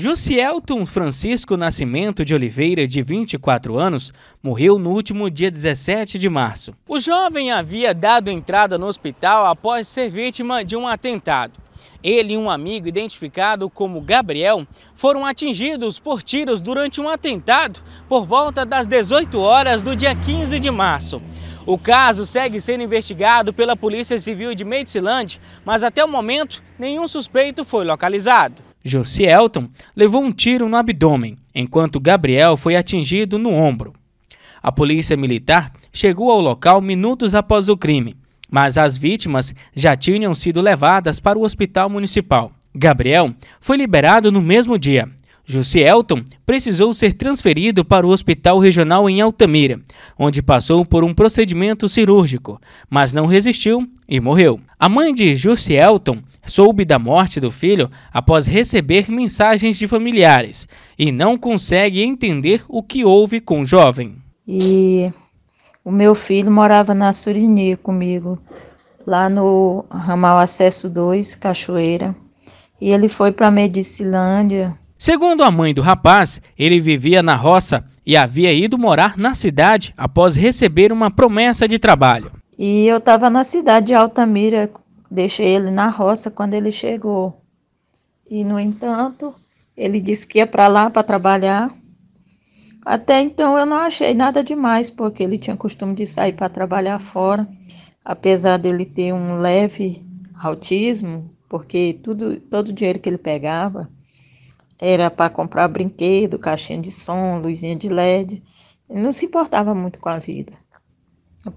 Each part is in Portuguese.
Jussielton Francisco Nascimento de Oliveira, de 24 anos, morreu no último dia 17 de março. O jovem havia dado entrada no hospital após ser vítima de um atentado. Ele e um amigo identificado como Gabriel foram atingidos por tiros durante um atentado por volta das 18 horas do dia 15 de março. O caso segue sendo investigado pela Polícia Civil de Medicilândia, mas até o momento nenhum suspeito foi localizado. Josielton levou um tiro no abdômen, enquanto Gabriel foi atingido no ombro. A polícia militar chegou ao local minutos após o crime, mas as vítimas já tinham sido levadas para o hospital municipal. Gabriel foi liberado no mesmo dia Josielton precisou ser transferido para o Hospital Regional em Altamira, onde passou por um procedimento cirúrgico, mas não resistiu e morreu. A mãe de Josielton soube da morte do filho após receber mensagens de familiares e não consegue entender o que houve com o jovem. E o meu filho morava na Surinê comigo, lá no ramal Acesso 2, Cachoeira. E ele foi para Medicilândia Segundo a mãe do rapaz, ele vivia na roça e havia ido morar na cidade após receber uma promessa de trabalho. E eu estava na cidade de Altamira, deixei ele na roça quando ele chegou. E, no entanto, ele disse que ia para lá para trabalhar. Até então eu não achei nada demais, porque ele tinha costume de sair para trabalhar fora, apesar dele ter um leve autismo, porque tudo, todo o dinheiro que ele pegava era para comprar brinquedo, caixinha de som, luzinha de LED. Ele não se importava muito com a vida.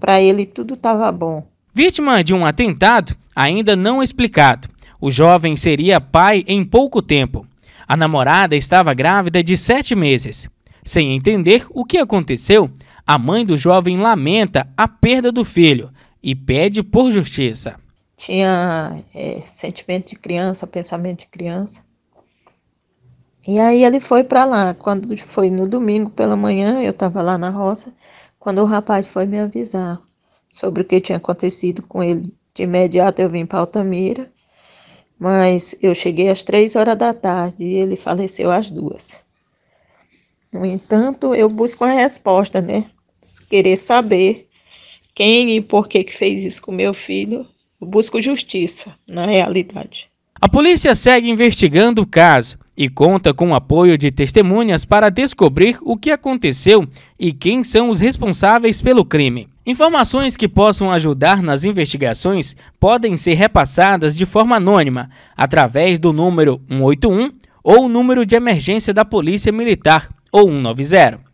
Para ele tudo estava bom. Vítima de um atentado ainda não explicado. O jovem seria pai em pouco tempo. A namorada estava grávida de sete meses. Sem entender o que aconteceu, a mãe do jovem lamenta a perda do filho e pede por justiça. Tinha é, sentimento de criança, pensamento de criança. E aí ele foi para lá. Quando foi no domingo pela manhã, eu estava lá na roça, quando o rapaz foi me avisar sobre o que tinha acontecido com ele. De imediato eu vim para Altamira, mas eu cheguei às três horas da tarde e ele faleceu às duas. No entanto, eu busco a resposta, né? Querer saber quem e por que, que fez isso com meu filho. Eu busco justiça, na realidade. A polícia segue investigando o caso e conta com o apoio de testemunhas para descobrir o que aconteceu e quem são os responsáveis pelo crime. Informações que possam ajudar nas investigações podem ser repassadas de forma anônima, através do número 181 ou número de emergência da Polícia Militar, ou 190.